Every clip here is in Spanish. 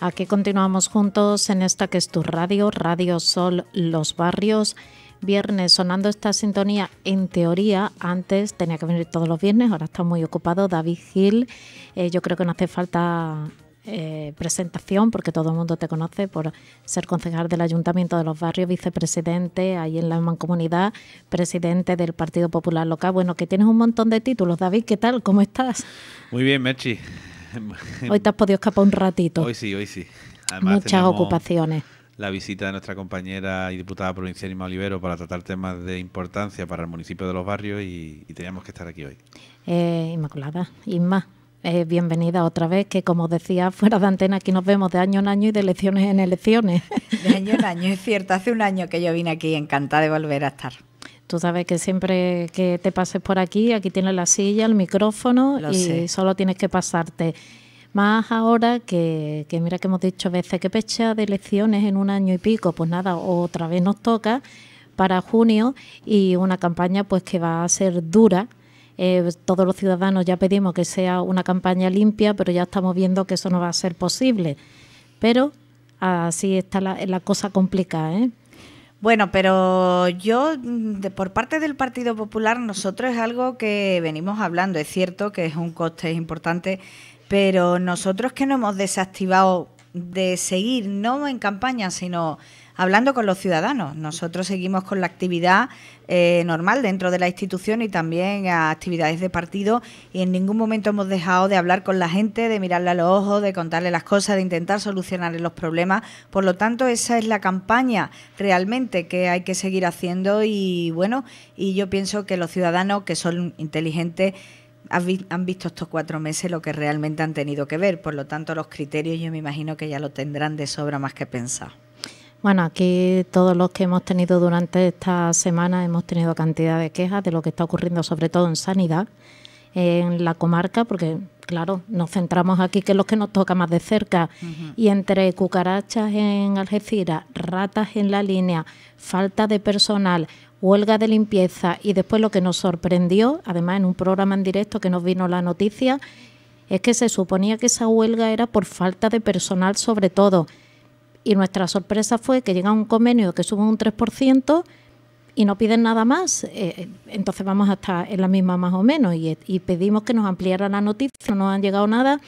Aquí continuamos juntos en esta que es tu radio, Radio Sol Los Barrios. Viernes sonando esta sintonía, en teoría, antes tenía que venir todos los viernes, ahora está muy ocupado David Gil. Eh, yo creo que no hace falta eh, presentación, porque todo el mundo te conoce por ser concejal del Ayuntamiento de los Barrios, vicepresidente ahí en la mancomunidad, presidente del Partido Popular Local. Bueno, que tienes un montón de títulos. David, ¿qué tal? ¿Cómo estás? Muy bien, Mechi. hoy te has podido escapar un ratito. Hoy sí, hoy sí. Muchas ocupaciones. La visita de nuestra compañera y diputada provincial Ima Olivero para tratar temas de importancia para el municipio de los barrios y, teníamos que estar aquí hoy. Eh, Inmaculada, Inma, eh, bienvenida otra vez, que como decía fuera de antena, aquí nos vemos de año en año y de elecciones en elecciones. De año en año, es cierto. Hace un año que yo vine aquí, encantada de volver a estar. Tú sabes que siempre que te pases por aquí, aquí tienes la silla, el micrófono y solo tienes que pasarte. Más ahora que, mira que hemos dicho veces que pecha de elecciones en un año y pico, pues nada, otra vez nos toca para junio y una campaña pues que va a ser dura. Eh, todos los ciudadanos ya pedimos que sea una campaña limpia, pero ya estamos viendo que eso no va a ser posible. Pero así está la, la cosa complicada, ¿eh? Bueno, pero yo, mm, por parte del Partido Popular, nosotros es algo que venimos hablando. Es cierto que es un coste importante, pero nosotros que no hemos desactivado de seguir no en campaña, sino hablando con los ciudadanos. Nosotros seguimos con la actividad eh, normal dentro de la institución y también a actividades de partido y en ningún momento hemos dejado de hablar con la gente, de mirarle a los ojos, de contarle las cosas, de intentar solucionarle los problemas. Por lo tanto, esa es la campaña realmente que hay que seguir haciendo y bueno, y yo pienso que los ciudadanos que son inteligentes han visto estos cuatro meses lo que realmente han tenido que ver. Por lo tanto, los criterios yo me imagino que ya lo tendrán de sobra más que pensado. Bueno, aquí todos los que hemos tenido durante esta semana hemos tenido cantidad de quejas de lo que está ocurriendo, sobre todo en sanidad, en la comarca, porque claro, nos centramos aquí, que es lo que nos toca más de cerca. Y entre cucarachas en Algeciras, ratas en la línea, falta de personal, huelga de limpieza y después lo que nos sorprendió, además en un programa en directo que nos vino la noticia, es que se suponía que esa huelga era por falta de personal sobre todo. Y nuestra sorpresa fue que llega un convenio que sube un 3% y no piden nada más. Eh, entonces vamos a estar en la misma más o menos y, y pedimos que nos ampliara la noticia, no nos han llegado nada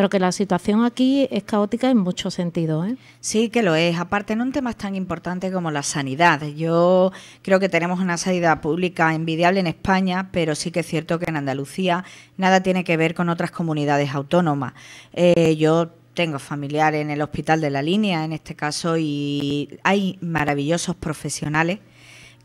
pero que la situación aquí es caótica en muchos sentidos. ¿eh? Sí, que lo es. Aparte, no un tema tan importante como la sanidad. Yo creo que tenemos una sanidad pública envidiable en España, pero sí que es cierto que en Andalucía nada tiene que ver con otras comunidades autónomas. Eh, yo tengo familiar en el Hospital de la Línea, en este caso, y hay maravillosos profesionales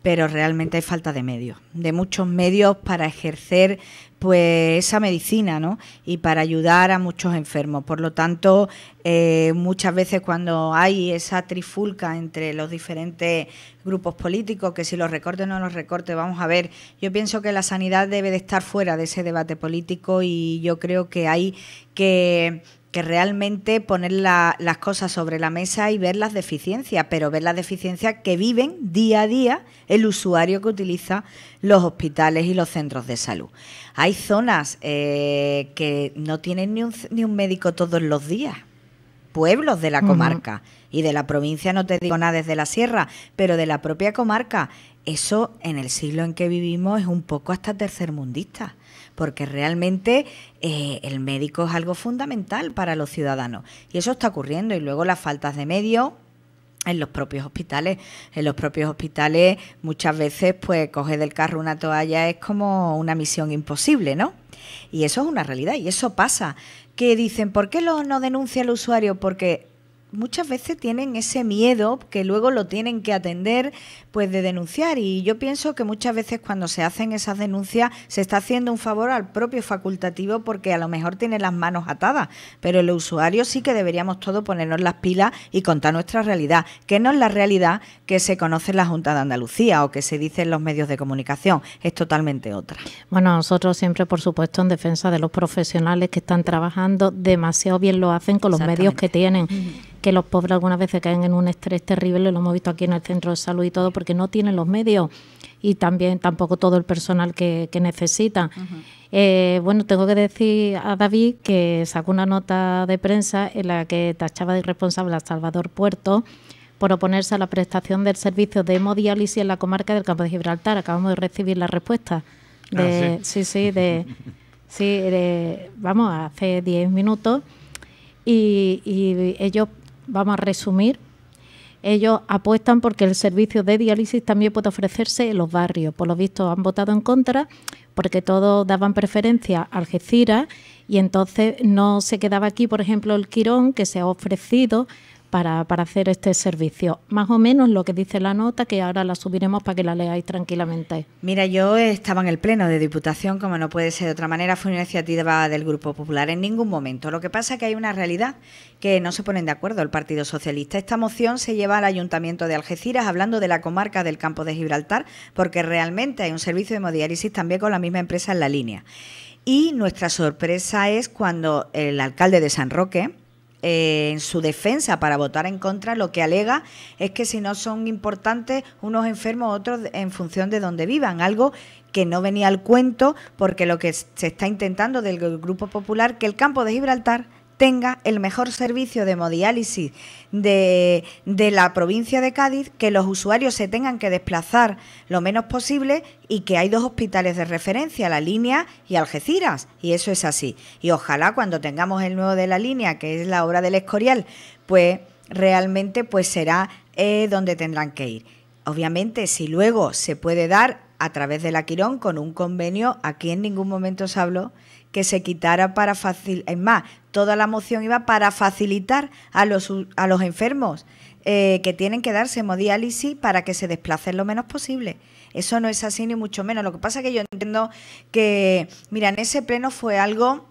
pero realmente hay falta de medios, de muchos medios para ejercer pues esa medicina, Y para ayudar a muchos enfermos. Por lo tanto, eh, muchas veces cuando hay esa trifulca entre los diferentes grupos políticos, que si los recortes o no los recortes, vamos a ver, yo pienso que la sanidad debe de estar fuera de ese debate político y yo creo que hay que que realmente poner las cosas sobre la mesa y ver las deficiencias, pero ver las deficiencias que viven día a día el usuario que utiliza los hospitales y los centros de salud. Hay zonas eh, que no tienen ni un, médico todos los días, pueblos de la comarca y de la provincia, no te digo nada desde la sierra, pero de la propia comarca. Eso en el siglo en que vivimos es un poco hasta tercermundista porque realmente eh, el médico es algo fundamental para los ciudadanos y eso está ocurriendo y luego las faltas de medios en los propios hospitales. En los propios hospitales muchas veces pues coger del carro una toalla es como una misión imposible, ¿no? Y eso es una realidad y eso pasa. Que dicen, ¿por qué lo, no denuncia el usuario? Porque muchas veces tienen ese miedo que luego lo tienen que atender, pues de denunciar. Y yo pienso que muchas veces cuando se hacen esas denuncias se está haciendo un favor al propio facultativo porque a lo mejor tiene las manos atadas, pero el usuario sí que deberíamos todos ponernos las pilas y contar nuestra realidad, que no es la realidad que se conoce en la Junta de Andalucía o que se dice en los medios de comunicación, es totalmente otra. Bueno, nosotros siempre, por supuesto, en defensa de los profesionales que están trabajando demasiado bien lo hacen con los medios que tienen que los pobres algunas veces caen en un estrés terrible, lo hemos visto aquí en el centro de salud y todo, porque no tienen los medios y también tampoco todo el personal que, que necesita. Eh, bueno, tengo que decir a David que sacó una nota de prensa en la que tachaba de irresponsable a Salvador Puerto por oponerse a la prestación del servicio de hemodiálisis en la comarca del Campo de Gibraltar. Acabamos de recibir la respuesta. Ah, ¿sí? sí, de, sí vamos, hace 10 minutos. y ellos vamos a resumir, ellos apuestan porque el servicio de diálisis también puede ofrecerse en los barrios. Por lo visto han votado en contra porque todos daban preferencia a Algeciras y entonces no se quedaba aquí, por ejemplo, el Quirón, que se ha ofrecido para, hacer este servicio. Más o menos lo que dice la nota, que ahora la subiremos para que la leáis tranquilamente. Mira, yo estaba en el Pleno de Diputación, como no puede ser de otra manera, fue una iniciativa del Grupo Popular en ningún momento. Lo que pasa es que hay una realidad que no se ponen de acuerdo el Partido Socialista. Esta moción se lleva al Ayuntamiento de Algeciras hablando de la comarca del campo de Gibraltar, porque realmente hay un servicio de hemodiálisis también con la misma empresa en la línea. Y nuestra sorpresa es cuando el alcalde de San Roque, eh, en su defensa para votar en contra, lo que alega es que si no son importantes unos enfermos, otros en función de donde vivan, algo que no venía al cuento porque lo que se está intentando del Grupo Popular, que el campo de Gibraltar tenga el mejor servicio de hemodiálisis de, de, la provincia de Cádiz, que los usuarios se tengan que desplazar lo menos posible y que hay dos hospitales de referencia, la línea y Algeciras, y eso es así. Y ojalá cuando tengamos el nuevo de la línea, que es la obra del Escorial, pues realmente pues será eh, donde tendrán que ir. Obviamente, si luego se puede dar a través de la Quirón con un convenio, aquí en ningún momento se habló que se quitara para facilitar, es más, toda la moción iba para facilitar a los, a los enfermos eh, que tienen que darse hemodiálisis para que se desplacen lo menos posible. Eso no es así ni mucho menos. Lo que pasa es que yo entiendo que, mira, en ese pleno fue algo...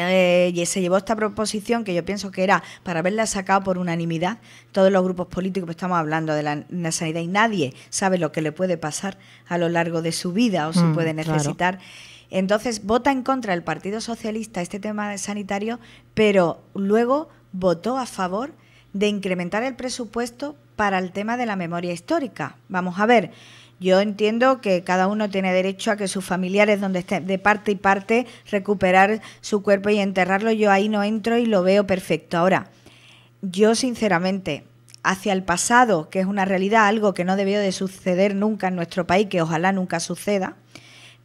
Eh, y se llevó esta proposición que yo pienso que era para haberla sacado por unanimidad todos los grupos políticos que estamos hablando de la, sanidad y nadie sabe lo que le puede pasar a lo largo de su vida o si mm, puede necesitar entonces vota en contra el Partido Socialista este tema sanitario, pero luego votó a favor de incrementar el presupuesto para el tema de la memoria histórica. Vamos a ver, yo entiendo que cada uno tiene derecho a que sus familiares, donde estén de parte y parte, recuperar su cuerpo y enterrarlo. Yo ahí no entro y lo veo perfecto. Ahora, yo sinceramente, hacia el pasado, que es una realidad, algo que no debió de suceder nunca en nuestro país, que ojalá nunca suceda,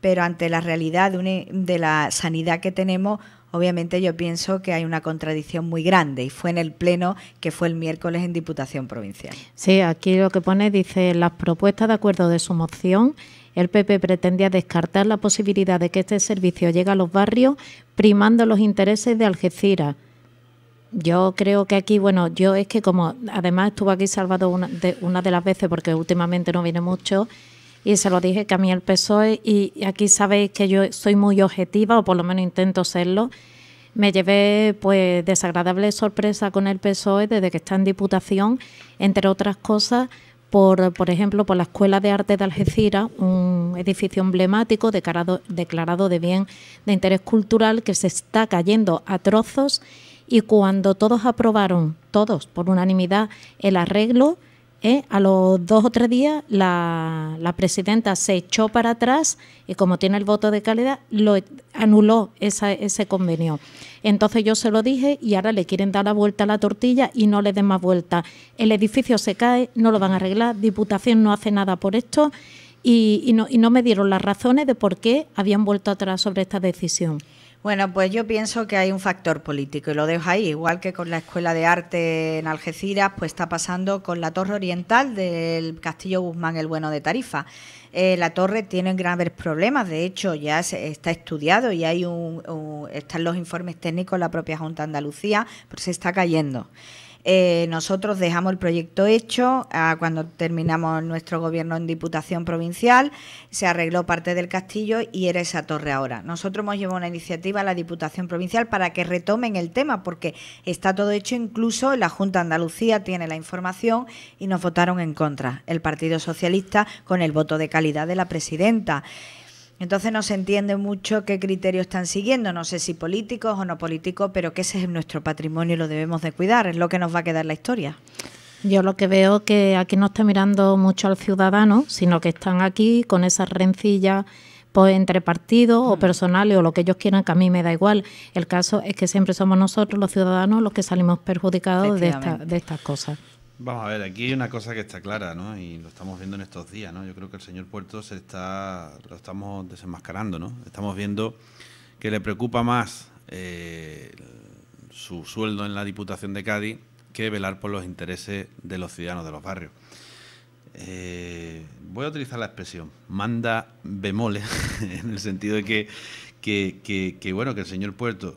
pero ante la realidad de, la sanidad que tenemos, obviamente yo pienso que hay una contradicción muy grande y fue en el pleno que fue el miércoles en Diputación Provincial. Sí, aquí lo que pone dice las propuestas de acuerdo de su moción. El PP pretendía descartar la posibilidad de que este servicio llegue a los barrios primando los intereses de Algeciras. Yo creo que aquí, bueno, yo es que como además estuvo aquí salvado una de las veces, porque últimamente no viene mucho, y se lo dije que a mí el PSOE, y aquí sabéis que yo soy muy objetiva, o por lo menos intento serlo, me llevé pues desagradable sorpresa con el PSOE desde que está en diputación, entre otras cosas, por, por ejemplo, por la Escuela de Arte de Algeciras, un edificio emblemático declarado, declarado de bien de interés cultural que se está cayendo a trozos y cuando todos aprobaron, todos por unanimidad, el arreglo, eh, a los dos o tres días la, presidenta se echó para atrás y como tiene el voto de calidad, lo anuló ese convenio. Entonces yo se lo dije y ahora le quieren dar la vuelta a la tortilla y no le den más vuelta. El edificio se cae, no lo van a arreglar, Diputación no hace nada por esto y no me dieron las razones de por qué habían vuelto atrás sobre esta decisión. Bueno, pues yo pienso que hay un factor político y lo dejo ahí, igual que con la Escuela de Arte en Algeciras, pues está pasando con la Torre Oriental del Castillo Guzmán el Bueno de Tarifa. Eh, la torre tiene graves problemas, de hecho ya está estudiado y hay un, están los informes técnicos de la propia Junta de Andalucía, pero se está cayendo. Eh, nosotros dejamos el proyecto hecho cuando terminamos nuestro gobierno en Diputación Provincial, se arregló parte del castillo y era esa torre ahora. Nosotros hemos llevado una iniciativa a la Diputación Provincial para que retomen el tema, porque está todo hecho, incluso la Junta de Andalucía tiene la información y nos votaron en contra, el Partido Socialista con el voto de calidad de la presidenta. Entonces no se entiende mucho qué criterios están siguiendo, no sé si políticos o no políticos, pero que ese es nuestro patrimonio y lo debemos de cuidar, es lo que nos va a quedar la historia. Yo lo que veo que aquí no está mirando mucho al ciudadano, sino que están aquí con esas rencillas pues entre partidos o mm. personales o lo que ellos quieran, que a mí me da igual. El caso es que siempre somos nosotros los ciudadanos los que salimos perjudicados de, de estas cosas. Vamos a ver, aquí hay una cosa que está clara, ¿no? Y lo estamos viendo en estos días, ¿no? Yo creo que el señor Puerto se está, lo estamos desenmascarando, ¿no? Estamos viendo que le preocupa más eh, su sueldo en la Diputación de Cádiz que velar por los intereses de los ciudadanos de los barrios. Eh, voy a utilizar la expresión manda bemoles, en el sentido de que, que, que, bueno, que el señor Puerto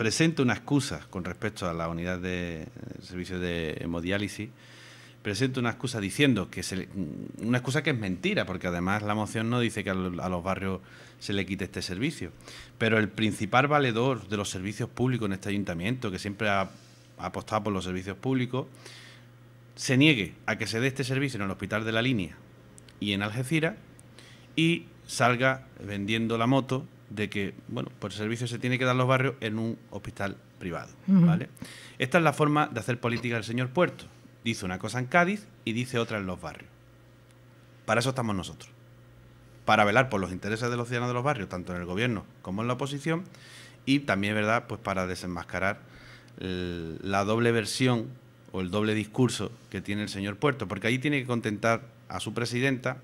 presenta una excusa con respecto a la unidad de servicio de hemodiálisis, presenta una excusa diciendo que se, una excusa que es mentira, porque además la moción no dice que a los barrios se le quite este servicio. Pero el principal valedor de los servicios públicos en este ayuntamiento, que siempre ha apostado por los servicios públicos, se niegue a que se dé este servicio en el Hospital de la Línea y en Algeciras y salga vendiendo la moto de que, bueno, por el servicio se tiene que dar los barrios en un hospital privado, ¿vale? Esta es la forma de hacer política del señor Puerto. Dice una cosa en Cádiz y dice otra en los barrios. Para eso estamos nosotros. Para velar por los intereses de los ciudadanos de los barrios, tanto en el gobierno como en la oposición, y también, ¿verdad?, pues para desenmascarar la doble versión o el doble discurso que tiene el señor Puerto, porque ahí tiene que contentar a su presidenta,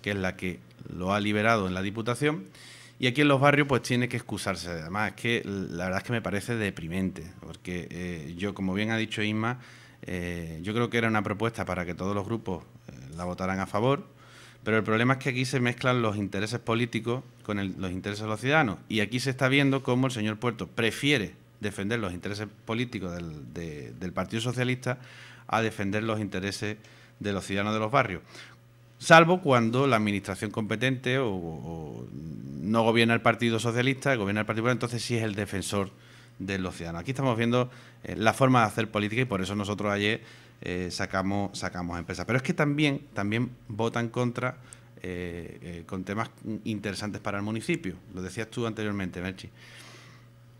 que es la que lo ha liberado en la Diputación, y aquí en los barrios pues tiene que excusarse. Además, es que la verdad es que me parece deprimente, porque eh, yo, como bien ha dicho Isma, eh, yo creo que era una propuesta para que todos los grupos eh, la votaran a favor, pero el problema es que aquí se mezclan los intereses políticos con los intereses de los ciudadanos. Y aquí se está viendo cómo el señor Puerto prefiere defender los intereses políticos del Partido Socialista a defender los intereses de los ciudadanos de los barrios salvo cuando la administración competente o, no gobierna el Partido Socialista, gobierna el Partido Popular, entonces sí es el defensor del océano... Aquí estamos viendo eh, la forma de hacer política y por eso nosotros ayer eh, sacamos, sacamos empresas. Pero es que también, también votan contra eh, con temas interesantes para el municipio. Lo decías tú anteriormente, Merchi.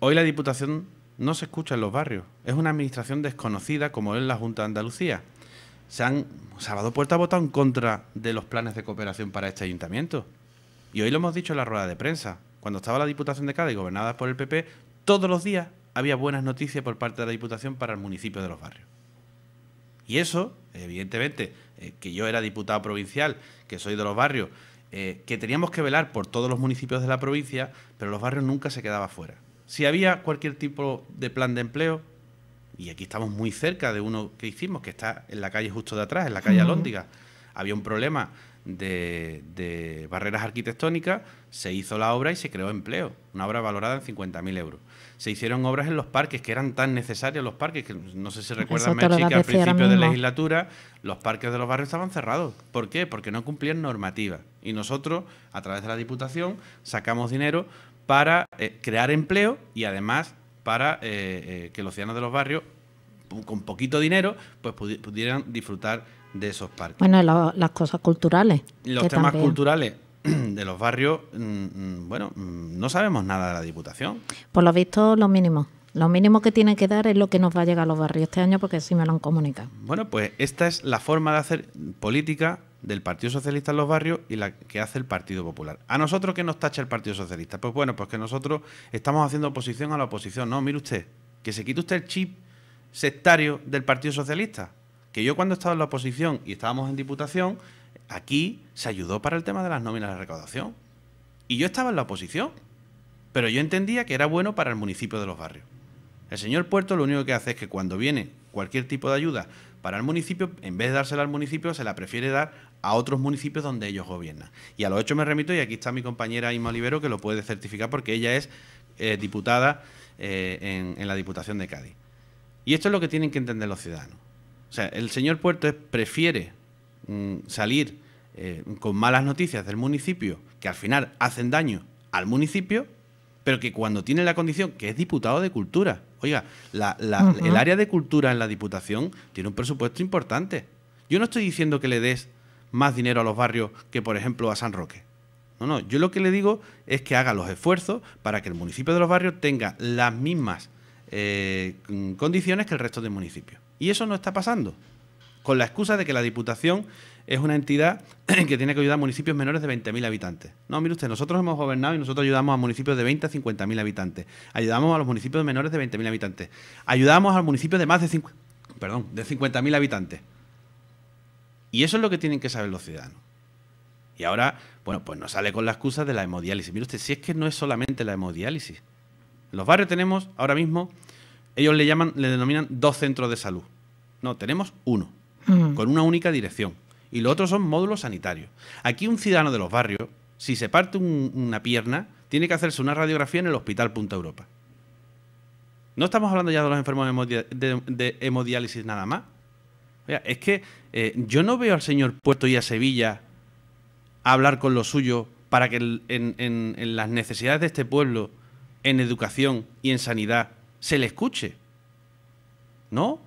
Hoy la Diputación no se escucha en los barrios. Es una administración desconocida como es la Junta de Andalucía se han, sábado Puerta ha votado en contra de los planes de cooperación para este ayuntamiento. Y hoy lo hemos dicho en la rueda de prensa. Cuando estaba la Diputación de Cádiz gobernada por el PP, todos los días había buenas noticias por parte de la Diputación para el municipio de los barrios. Y eso, evidentemente, eh, que yo era diputado provincial, que soy de los barrios, eh, que teníamos que velar por todos los municipios de la provincia, pero los barrios nunca se quedaban fuera. Si había cualquier tipo de plan de empleo, y aquí estamos muy cerca de uno que hicimos, que está en la calle justo de atrás, en la calle Alóndiga. Había un problema de, barreras arquitectónicas, se hizo la obra y se creó empleo, una obra valorada en 50.000 euros. Se hicieron obras en los parques, que eran tan necesarios los parques, que no sé si recuerdan, Mechi, que al principio de legislatura los parques de los barrios estaban cerrados. ¿Por qué? Porque no cumplían normativa Y nosotros, a través de la Diputación, sacamos dinero para eh, crear empleo y además para eh, eh, que los ciudadanos de los barrios, con poquito dinero, pues pudieran disfrutar de esos parques. Bueno, las cosas culturales. Los temas culturales de los barrios, mm, mm, bueno, mm, no sabemos nada de la Diputación. Por lo visto, lo mínimo. Lo mínimo que tiene que dar es lo que nos va a llegar a los barrios este año porque sí me lo han comunicado. Bueno, pues esta es la forma de hacer política del Partido Socialista en los barrios y la que hace el Partido Popular. ¿A nosotros qué nos tacha el Partido Socialista? Pues bueno, pues que nosotros estamos haciendo oposición a la oposición. No, mire usted, que se quite usted el chip sectario del Partido Socialista. Que yo cuando estaba en la oposición y estábamos en diputación, aquí se ayudó para el tema de las nóminas de recaudación. Y yo estaba en la oposición, pero yo entendía que era bueno para el municipio de los barrios. El señor Puerto lo único que hace es que cuando viene cualquier tipo de ayuda para el municipio, en vez de dársela al municipio, se la prefiere dar a otros municipios donde ellos gobiernan. Y a lo hecho me remito, y aquí está mi compañera Inma Olivero, que lo puede certificar porque ella es eh, diputada eh, en, la Diputación de Cádiz. Y esto es lo que tienen que entender los ciudadanos. O sea, el señor Puerto prefiere mm, salir eh, con malas noticias del municipio, que al final hacen daño al municipio, pero que cuando tiene la condición, que es diputado de cultura, Oiga, el área de cultura en la Diputación tiene un presupuesto importante. Yo no estoy diciendo que le des más dinero a los barrios que, por ejemplo, a San Roque. No, no, yo lo que le digo es que haga los esfuerzos para que el municipio de los barrios tenga las mismas eh, condiciones que el resto del municipio. Y eso no está pasando. Con la excusa de que la Diputación es una entidad que tiene que ayudar a municipios menores de 20.000 habitantes. No, mire usted, nosotros hemos gobernado y nosotros ayudamos a municipios de 20 a 50.000 habitantes. Ayudamos a los municipios menores de 20.000 habitantes. Ayudamos a municipios de más de, perdón, de 50.000 habitantes. Y eso es lo que tienen que saber los ciudadanos. Y ahora, bueno, pues nos sale con la excusa de la hemodiálisis. Mire usted, si es que no es solamente la hemodiálisis. los barrios tenemos ahora mismo, ellos le llaman, le denominan dos centros de salud. No, tenemos uno, con una única dirección y lo otro son módulos sanitarios. Aquí un ciudadano de los barrios, si se parte una pierna, tiene que hacerse una radiografía en el Hospital Punta Europa. No estamos hablando ya de los enfermos de, hemodiálisis nada más. es que eh, yo no veo al señor Puerto y a Sevilla hablar con lo suyo para que en las necesidades de este pueblo, en educación y en sanidad, se le escuche. ¿No?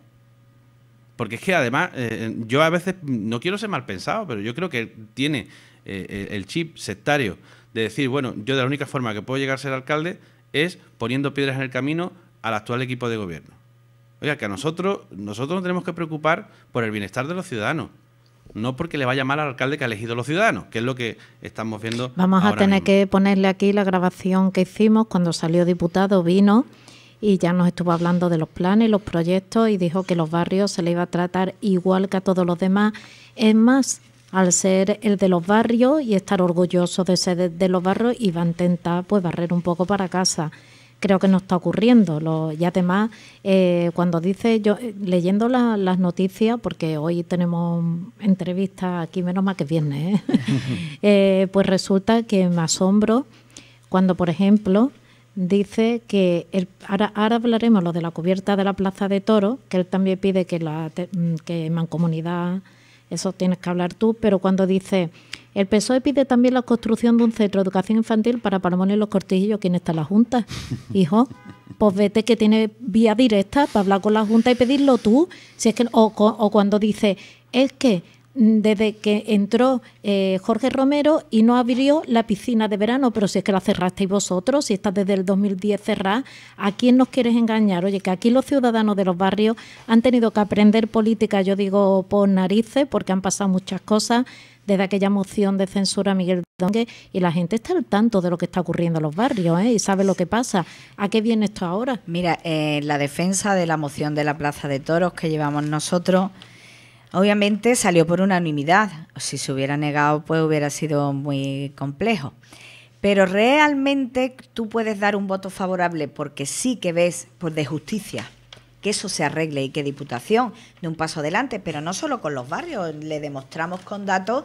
Porque es que además, eh, eh, yo a veces no quiero ser mal pensado, pero yo creo que tiene eh, el chip sectario de decir, bueno, yo de la única forma que puedo llegar a ser alcalde es poniendo piedras en el camino al actual equipo de gobierno. Oiga, que a nosotros, nosotros nos tenemos que preocupar por el bienestar de los ciudadanos. No porque le vaya mal al alcalde que ha elegido los ciudadanos, que es lo que estamos viendo. Vamos a tener que ponerle aquí la grabación que hicimos cuando salió diputado, vino y ya nos estuvo hablando de los planes, los proyectos y dijo que los barrios se le iba a tratar igual que a todos los demás. Es más, al ser el de los barrios y estar orgulloso de ser de, los barrios, iba a intentar pues barrer un poco para casa creo que no está ocurriendo. y además, eh, cuando dice, yo eh, leyendo las noticias, porque hoy tenemos entrevistas aquí, menos mal que viernes, ¿eh? pues resulta que me asombro cuando, por ejemplo, dice que ahora, hablaremos lo de la cubierta de la Plaza de Toro, que él también pide que la mm, que mancomunidad, eso tienes que hablar tú, pero cuando dice el PSOE pide también la construcción de un centro de educación infantil para Palomón y los Cortillos, ¿quién está en la Junta? Hijo, pues vete que tiene vía directa para hablar con la Junta y pedirlo tú. Si es que, o cuando dice, es que desde que entró eh, Jorge Romero y no abrió la piscina de verano, pero si es que la cerrasteis vosotros, si está desde el 2010 cerrada, ¿a quién nos quieres engañar? Oye, que aquí los ciudadanos de los barrios han tenido que aprender política, yo digo por narices, porque han pasado muchas cosas desde aquella moción de censura Miguel Dongue y la gente está al tanto de lo que está ocurriendo en los barrios ¿eh? y sabe lo que pasa. ¿A qué viene esto ahora? Mira, eh, la defensa de la moción de la Plaza de Toros que llevamos nosotros Obviamente salió por unanimidad. Si se hubiera negado, pues hubiera sido muy complejo. Pero realmente tú puedes dar un voto favorable porque sí que ves por pues, de justicia que eso se arregle y que Diputación de un paso adelante, pero no solo con los barrios, le demostramos con datos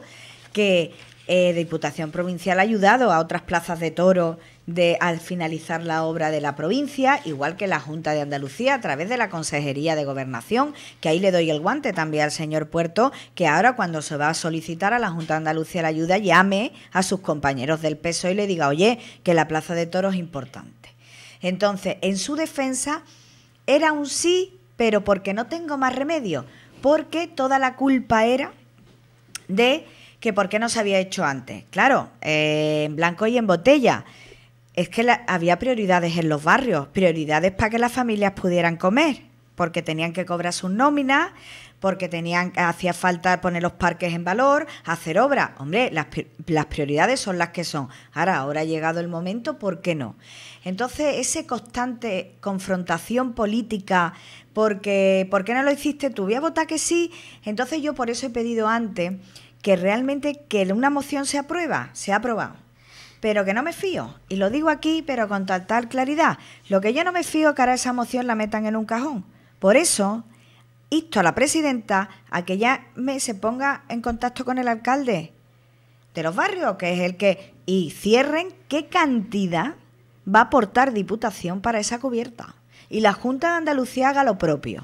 que eh, Diputación Provincial ha ayudado a otras plazas de toro de, al finalizar la obra de la provincia, igual que la Junta de Andalucía a través de la Consejería de Gobernación, que ahí le doy el guante también al señor Puerto, que ahora cuando se va a solicitar a la Junta de Andalucía la ayuda, llame a sus compañeros del PSOE y le diga, oye, que la Plaza de Toros es importante. Entonces, en su defensa, era un sí, pero porque no tengo más remedio, porque toda la culpa era de que por qué no se había hecho antes. Claro, eh, en blanco y en botella es que había prioridades en los barrios, prioridades para que las familias pudieran comer, porque tenían que cobrar sus nóminas, porque tenían hacía falta poner los parques en valor, hacer obras. Hombre, las, prioridades son las que son. Ahora, ahora ha llegado el momento, ¿por qué no? Entonces, esa constante confrontación política, porque ¿por qué no lo hiciste tú? Voy a votar que sí. Entonces yo por eso he pedido antes que realmente que una moción se aprueba, se ha aprobado pero que no me fío. Y lo digo aquí, pero con total claridad. Lo que yo no me fío es que ahora esa moción la metan en un cajón. Por eso, insto a la presidenta a que ya me se ponga en contacto con el alcalde de los barrios, que es el que... Y cierren qué cantidad va a aportar Diputación para esa cubierta. Y la Junta de Andalucía haga lo propio.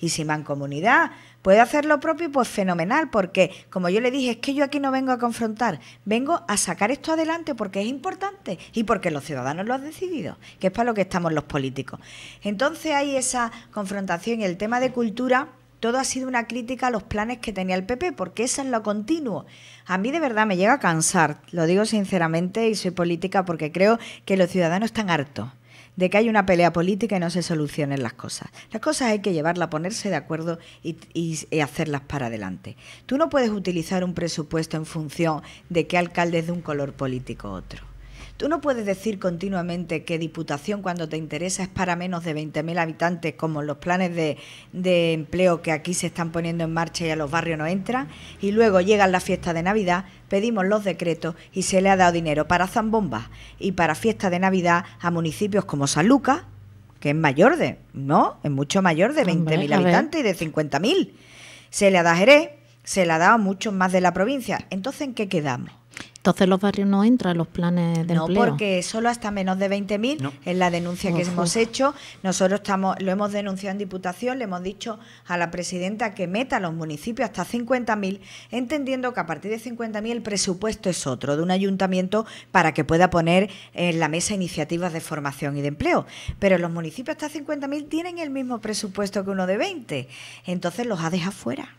Y si Mancomunidad Puede hacer lo propio, pues fenomenal, porque como yo le dije, es que yo aquí no vengo a confrontar, vengo a sacar esto adelante porque es importante y porque los ciudadanos lo han decidido, que es para lo que estamos los políticos. Entonces hay esa confrontación y el tema de cultura todo ha sido una crítica a los planes que tenía el PP, porque eso es lo continuo. A mí de verdad me llega a cansar, lo digo sinceramente y soy política porque creo que los ciudadanos están hartos de que hay una pelea política y no se solucionen las cosas. Las cosas hay que llevarlas, ponerse de acuerdo y, hacerlas para adelante. Tú no puedes utilizar un presupuesto en función de qué alcalde es de un color político otro. Tú no puedes decir continuamente que Diputación cuando te interesa es para menos de 20.000 habitantes, como los planes de, empleo que aquí se están poniendo en marcha y a los barrios no entran, y luego llegan las fiesta de Navidad, pedimos los decretos y se le ha dado dinero para Zambomba y para fiestas de Navidad a municipios como San Lucas, que es mayor de, ¿no? Es mucho mayor de 20.000 habitantes y de 50.000. Se le ha dado Jerez, se le ha dado a muchos más de la provincia. Entonces, ¿en qué quedamos? Entonces los barrios no entran en los planes de empleo. No, porque solo hasta menos de 20.000 es la denuncia que hemos hecho. Nosotros estamos, lo hemos denunciado en Diputación, le hemos dicho a la presidenta que meta a los municipios hasta 50.000, entendiendo que a partir de 50.000 el presupuesto es otro de un ayuntamiento para que pueda poner en la mesa iniciativas de formación y de empleo. Pero los municipios hasta 50.000 tienen el mismo presupuesto que uno de 20. Entonces los ha dejado fuera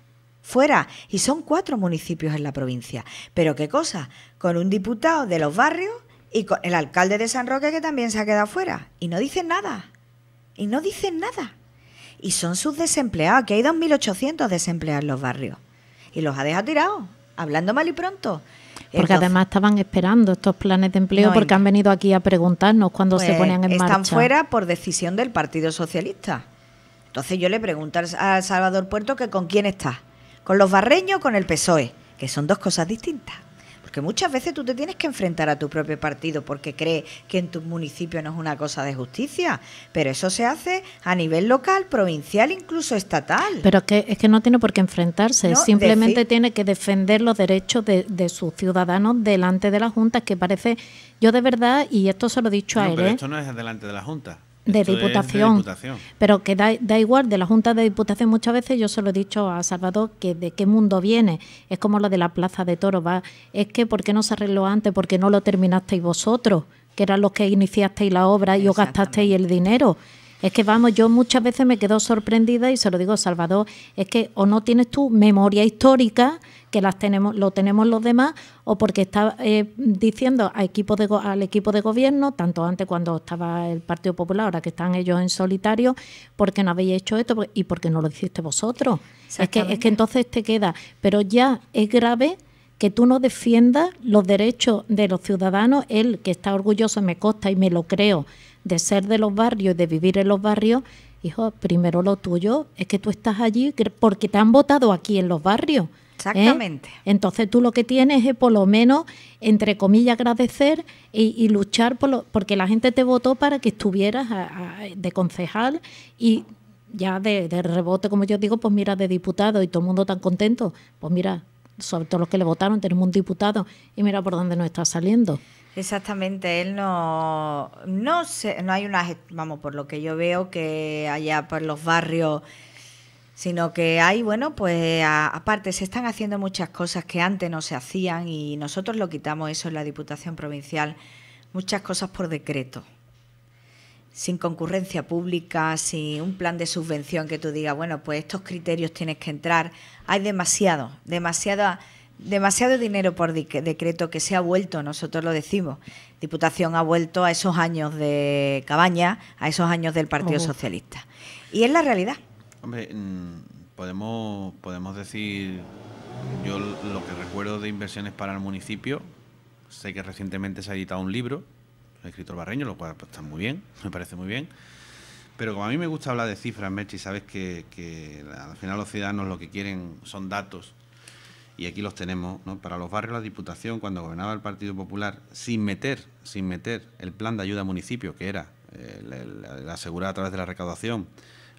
fuera. Y son cuatro municipios en la provincia. Pero qué cosa, con un diputado de los barrios y con el alcalde de San Roque que también se ha quedado fuera. Y no dicen nada. Y no dicen nada. Y son sus desempleados, que hay 2.800 desempleados en los barrios. Y los ha dejado tirados, hablando mal y pronto. Porque además estaban esperando estos planes de empleo porque han venido aquí a preguntarnos cuándo se pues, ponían en marcha. Están fuera por decisión del Partido Socialista. Entonces yo le pregunto a Salvador Puerto que con quién está con los barreños o con el PSOE, que son dos cosas distintas. Porque muchas veces tú te tienes que enfrentar a tu propio partido porque crees que en tu municipio no es una cosa de justicia, pero eso se hace a nivel local, provincial, incluso estatal. Pero es que, es que no tiene por qué enfrentarse, simplemente tiene que defender los derechos de, sus ciudadanos delante de la Junta, que parece, yo de verdad, y esto se lo he dicho a él. Pero esto no es delante de la Junta de diputación, Pero que da, igual, de la Junta de Diputación muchas veces yo se lo he dicho a Salvador que de qué mundo viene. Es como lo de la Plaza de Toro va. Es que ¿por qué no se arregló antes? porque no lo terminasteis vosotros? Que eran los que iniciasteis la obra y os gastasteis el dinero. Es que vamos, yo muchas veces me quedo sorprendida y se lo digo, Salvador, es que o no tienes tu memoria histórica, que las tenemos, lo tenemos los demás, o porque está eh, diciendo equipo de, al equipo de gobierno, tanto antes cuando estaba el Partido Popular, ahora que están ellos en solitario, porque no habéis hecho esto pues, y porque no lo hiciste vosotros. Es que, es que entonces te queda, pero ya es grave que tú no defiendas los derechos de los ciudadanos, él que está orgulloso me costa y me lo creo de ser de los barrios, de vivir en los barrios, hijo, primero lo tuyo es que tú estás allí porque te han votado aquí en los barrios. ¿eh? Exactamente. Entonces tú lo que tienes es por lo menos, entre comillas, agradecer y, luchar por lo, porque la gente te votó para que estuvieras de concejal y ya de, de, rebote, como yo digo, pues mira, de diputado y todo el mundo tan contento. Pues mira, sobre todo los que le votaron, tenemos un diputado y mira por dónde nos está saliendo. Exactamente, él no, no, se, no hay una, vamos, por lo que yo veo que allá por los barrios, sino que hay, bueno, pues aparte se están haciendo muchas cosas que antes no se hacían y nosotros lo quitamos eso en la Diputación Provincial, muchas cosas por decreto, sin concurrencia pública, sin un plan de subvención que tú digas, bueno, pues estos criterios tienes que entrar, hay demasiado, demasiada demasiado dinero por decreto que se ha vuelto, nosotros lo decimos. Diputación ha vuelto a esos años de Cabaña, a esos años del Partido Socialista. Y es la realidad. Hombre, mm, podemos, podemos decir, yo lo que recuerdo de inversiones para el municipio, sé que recientemente se ha editado un libro, escrito el barreño, lo cual pues, está muy bien, me parece muy bien. Pero como a mí me gusta hablar de cifras, Merchi, sabes que al final los ciudadanos lo que quieren son datos y aquí los tenemos, para los barrios la Diputación, cuando gobernaba el Partido Popular, sin meter, sin meter el plan de ayuda municipio que era eh, la asegurar a través de la recaudación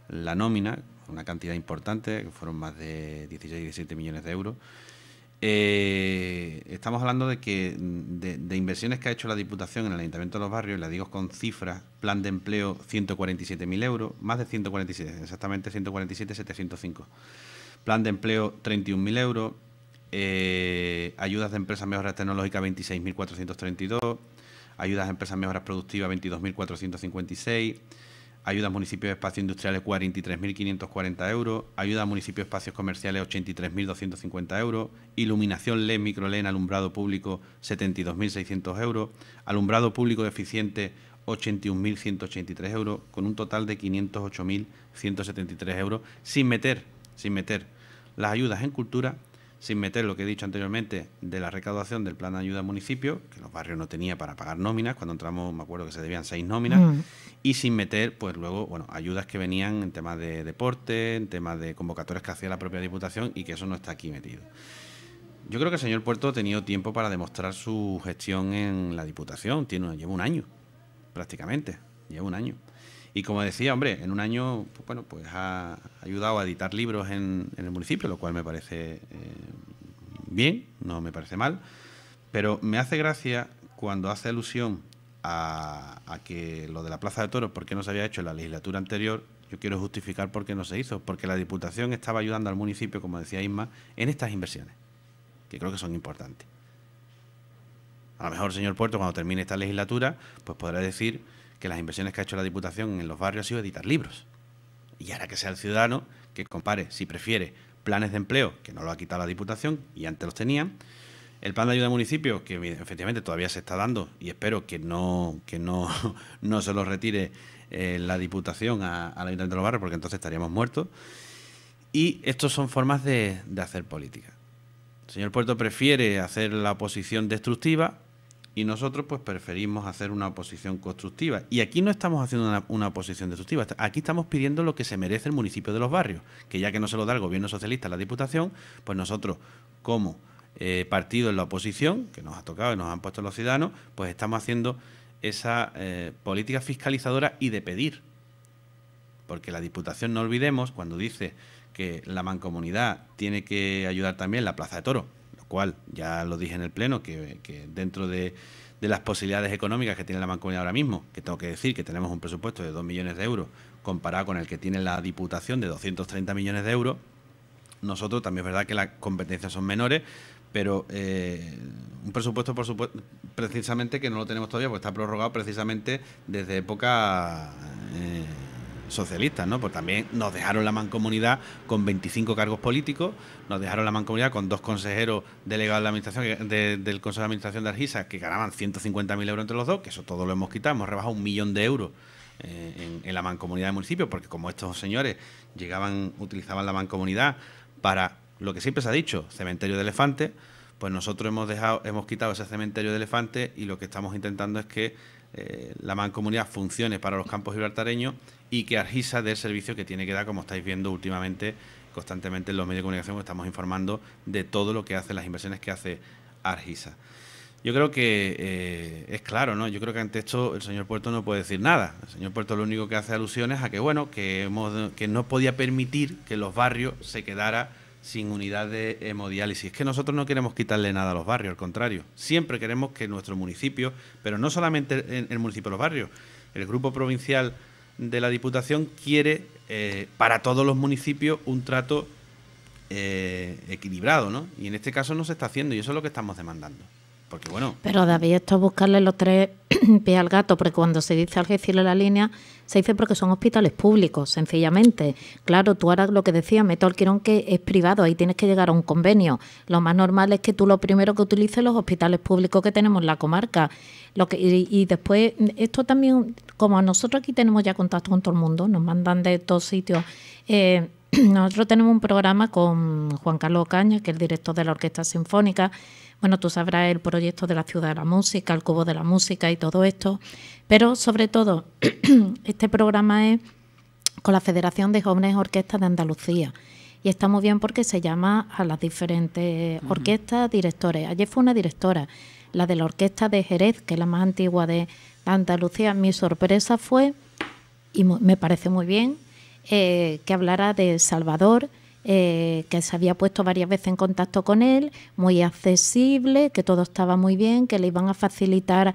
la nómina, una cantidad importante, que fueron más de 16, 17 millones de euros, eh, estamos hablando de que de, inversiones que ha hecho la Diputación en el Ayuntamiento de los Barrios, y la digo con cifras, plan de empleo 147.000 euros, más de 147, exactamente 147.705. Plan de empleo 31.000 euros, eh, ayudas de empresas mejoras tecnológicas 26.432, ayudas de empresas mejoras productivas 22.456, ayudas a municipios de espacios industriales 43.540 euros, ayudas a municipios de espacios comerciales 83.250 euros, iluminación LED, microLED, alumbrado público 72.600 euros, alumbrado público deficiente 81.183 euros, con un total de 508.173 euros, sin meter, sin meter las ayudas en cultura sin meter lo que he dicho anteriormente de la recaudación del plan de ayuda al municipio, que los barrios no tenía para pagar nóminas, cuando entramos me acuerdo que se debían seis nóminas, mm. y sin meter, pues luego, bueno, ayudas que venían en temas de deporte, en temas de convocatorias que hacía la propia Diputación y que eso no está aquí metido. Yo creo que el señor Puerto ha tenido tiempo para demostrar su gestión en la Diputación, Tiene, lleva un año, prácticamente, lleva un año. Y como decía, hombre, en un año, pues, bueno, pues ha ayudado a editar libros en, el municipio, lo cual me parece eh, bien, no me parece mal, pero me hace gracia cuando hace alusión a, que lo de la Plaza de Toros, porque no se había hecho en la legislatura anterior, yo quiero justificar por qué no se hizo, porque la Diputación estaba ayudando al municipio, como decía Isma, en estas inversiones, que creo que son importantes. A lo mejor, señor Puerto, cuando termine esta legislatura, pues podrá decir que las inversiones que ha hecho la Diputación en los barrios ha sido editar libros. Y ahora que sea el ciudadano que compare, si prefiere, planes de empleo, que no lo ha quitado la Diputación y antes los tenían, el plan de ayuda al municipios, que efectivamente todavía se está dando y espero que no, que no, no se lo retire eh, la Diputación al Ayuntamiento de los Barrios, porque entonces estaríamos muertos. Y estos son formas de, de hacer política. El señor Puerto prefiere hacer la oposición destructiva y nosotros pues preferimos hacer una oposición constructiva. Y aquí no estamos haciendo una, oposición destructiva, aquí estamos pidiendo lo que se merece el municipio de los barrios, que ya que no se lo da el gobierno socialista, la Diputación, pues nosotros como eh, partido en la oposición, que nos ha tocado y nos han puesto los ciudadanos, pues estamos haciendo esa eh, política fiscalizadora y de pedir. Porque la Diputación, no olvidemos, cuando dice que la mancomunidad tiene que ayudar también la Plaza de Toro, cual ya lo dije en el Pleno, que, dentro de, las posibilidades económicas que tiene la Mancomunidad ahora mismo, que tengo que decir que tenemos un presupuesto de 2 millones de euros comparado con el que tiene la Diputación de 230 millones de euros, nosotros también es verdad que las competencias son menores, pero eh, un presupuesto, por precisamente que no lo tenemos todavía, porque está prorrogado precisamente desde época... Eh, socialistas, ¿no? Pues también nos dejaron la mancomunidad con 25 cargos políticos, nos dejaron la mancomunidad con dos consejeros delegados de la administración, del Consejo de Administración de Argisa, que ganaban 150.000 euros entre los dos, que eso todo lo hemos quitado, hemos rebajado un millón de euros eh, en, la mancomunidad de municipios, porque como estos señores llegaban, utilizaban la mancomunidad para lo que siempre se ha dicho, cementerio de elefantes, pues nosotros hemos dejado, hemos quitado ese cementerio de elefantes y lo que estamos intentando es que eh, la mancomunidad funcione para los campos gibraltareños y que Argisa dé el servicio que tiene que dar, como estáis viendo últimamente, constantemente en los medios de comunicación, pues estamos informando de todo lo que hace, las inversiones que hace Argisa. Yo creo que eh, es claro, ¿no? Yo creo que ante esto el señor Puerto no puede decir nada. El señor Puerto lo único que hace alusiones a que, bueno, que, hemos, que no podía permitir que los barrios se quedara sin unidad de hemodiálisis. Es que nosotros no queremos quitarle nada a los barrios, al contrario. Siempre queremos que nuestro municipio, pero no solamente el municipio de los barrios, el grupo provincial de la Diputación quiere eh, para todos los municipios un trato eh, equilibrado, ¿no? Y en este caso no se está haciendo y eso es lo que estamos demandando. Pero David, esto es buscarle los tres pies al gato, porque cuando se dice Algeciras la línea, se dice porque son hospitales públicos, sencillamente. Claro, tú ahora lo que decía meto al que es privado, ahí tienes que llegar a un convenio. Lo más normal es que tú lo primero que utilices los hospitales públicos que tenemos en la comarca. Lo que, y, después, esto también, como nosotros aquí tenemos ya contacto con todo el mundo, nos mandan de todos sitios. Eh, nosotros tenemos un programa con Juan Carlos Caña, que es el director de la Orquesta Sinfónica, bueno, tú sabrás el proyecto de la Ciudad de la Música, el Cubo de la Música y todo esto, pero sobre todo este programa es con la Federación de Jóvenes Orquestas de Andalucía. Y está muy bien porque se llama a las diferentes orquestas, directores. Ayer fue una directora, la de la Orquesta de Jerez, que es la más antigua de Andalucía. Mi sorpresa fue, y me parece muy bien, eh, que hablara de Salvador, eh, que se había puesto varias veces en contacto con él, muy accesible, que todo estaba muy bien, que le iban a facilitar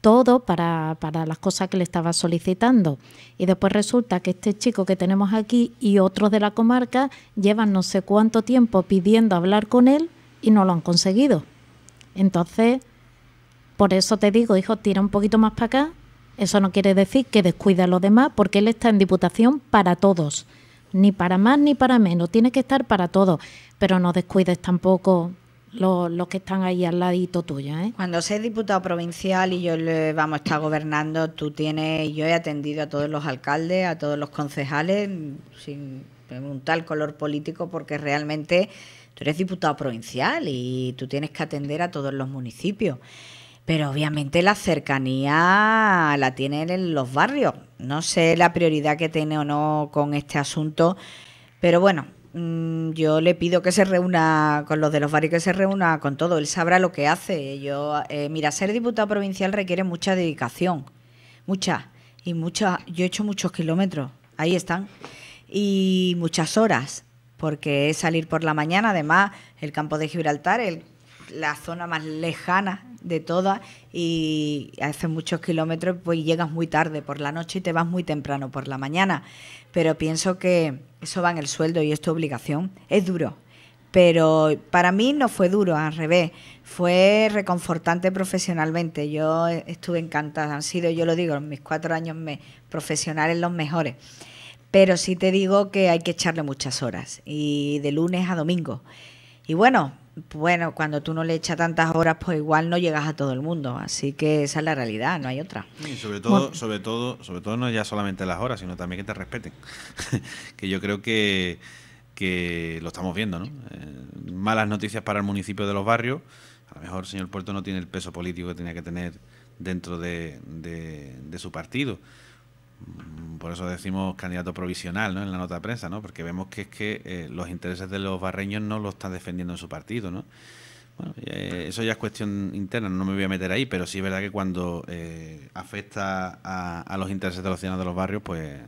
todo para, para, las cosas que le estaba solicitando. Y después resulta que este chico que tenemos aquí y otros de la comarca llevan no sé cuánto tiempo pidiendo hablar con él y no lo han conseguido. Entonces, por eso te digo, hijo, tira un poquito más para acá. Eso no quiere decir que descuida a los demás, porque él está en diputación para todos ni para más ni para menos, tiene que estar para todos... pero no descuides tampoco los, que están ahí al ladito tuyo. ¿eh? Cuando sé diputado provincial y yo le vamos a estar gobernando, tú tienes, yo he atendido a todos los alcaldes, a todos los concejales, sin preguntar color político, porque realmente tú eres diputado provincial y tú tienes que atender a todos los municipios. Pero obviamente la cercanía la tienen en los barrios. No sé la prioridad que tiene o no con este asunto, pero bueno, mm, yo le pido que se reúna con los de los barrios, que se reúna con todo. Él sabrá lo que hace. Yo, eh, mira, ser diputado provincial requiere mucha dedicación, mucha y mucha. Yo he hecho muchos kilómetros, ahí están y muchas horas, porque es salir por la mañana. Además, el campo de Gibraltar, el la zona más lejana de todas y hace muchos kilómetros, pues llegas muy tarde por la noche y te vas muy temprano por la mañana. Pero pienso que eso va en el sueldo y es tu obligación. Es duro, pero para mí no fue duro, al revés, fue reconfortante profesionalmente. Yo estuve encantada, han sido, yo lo digo, mis cuatro años me, profesionales los mejores. Pero sí te digo que hay que echarle muchas horas y de lunes a domingo. Y bueno, bueno, cuando tú no le echas tantas horas, pues igual no llegas a todo el mundo. Así que esa es la realidad, no hay otra. sobre todo, sobre todo, sobre todo no ya solamente las horas, sino también que te respeten. que yo creo que, lo estamos viendo, ¿no? Eh, malas noticias para el municipio de los barrios. A lo mejor el señor Puerto no tiene el peso político que tenía que tener dentro de, de, de su partido. Mm, por eso decimos candidato provisional ¿no? en la nota de prensa, ¿no? porque vemos que es que eh, los intereses de los barreños no lo están defendiendo en su partido. ¿no? Bueno, eh, eso ya es cuestión interna, no me voy a meter ahí, pero sí es verdad que cuando eh, afecta a, los intereses de los ciudadanos de los barrios, pues...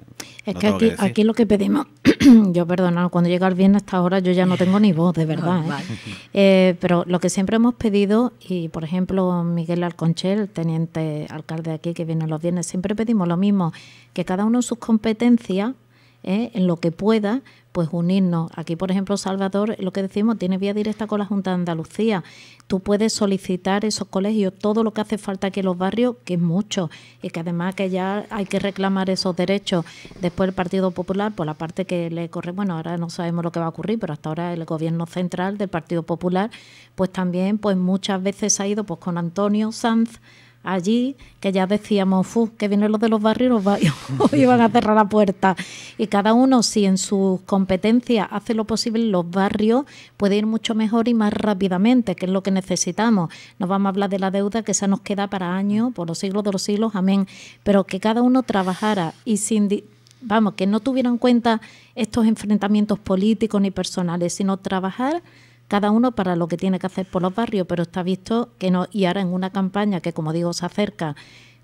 Es que, aquí, que aquí, lo que pedimos, yo perdona, cuando llega el viernes a esta hora yo ya no tengo ni voz, de verdad. Ah, ¿eh? pero lo que siempre hemos pedido, y por ejemplo Miguel Alconchel, teniente alcalde aquí que viene los viernes, siempre pedimos lo mismo, que cada uno sus competencias ¿eh? en lo que pueda, pues unirnos. Aquí, por ejemplo, Salvador, lo que decimos, tiene vía directa con la Junta de Andalucía. Tú puedes solicitar esos colegios, todo lo que hace falta aquí en los barrios, que es mucho, y que además que ya hay que reclamar esos derechos. Después el Partido Popular, por pues, la parte que le corre, bueno, ahora no sabemos lo que va a ocurrir, pero hasta ahora el gobierno central del Partido Popular, pues también, pues muchas veces ha ido pues con Antonio Sanz, allí, que ya decíamos, que vienen los de los barrios y van a cerrar la puerta. Y cada uno, si en sus competencias hace lo posible, los barrios puede ir mucho mejor y más rápidamente, que es lo que necesitamos. No vamos a hablar de la deuda, que esa nos queda para años, por los siglos de los siglos, amén. Pero que cada uno trabajara y sin vamos, que no tuvieran en cuenta estos enfrentamientos políticos ni personales, sino trabajar cada uno para lo que tiene que hacer por los barrios, pero está visto que no, y ahora en una campaña que como digo se acerca,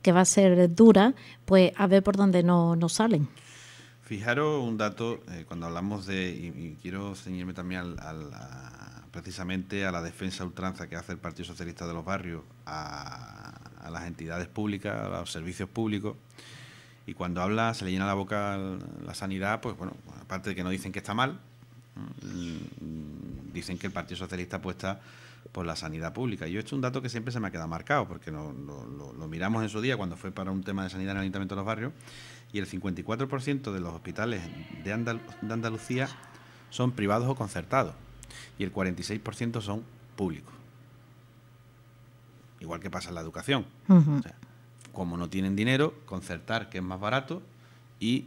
que va a ser dura, pues a ver por dónde no, no salen. Fijaros un dato, eh, cuando hablamos de, y, quiero ceñirme también al, precisamente a la defensa ultranza que hace el Partido Socialista de los Barrios a, a las entidades públicas, a los servicios públicos, y cuando habla se le llena la boca la sanidad, pues bueno, aparte de que no dicen que está mal, Mm, dicen que el Partido Socialista apuesta por la sanidad pública. yo he hecho un dato que siempre se me ha quedado marcado, porque lo, miramos en su día cuando fue para un tema de sanidad en el Ayuntamiento de los Barrios, y el 54% de los hospitales de, Andalucía son privados o concertados, y el 46% son públicos. Igual que pasa en la educación. como no tienen dinero, concertar, que es más barato, y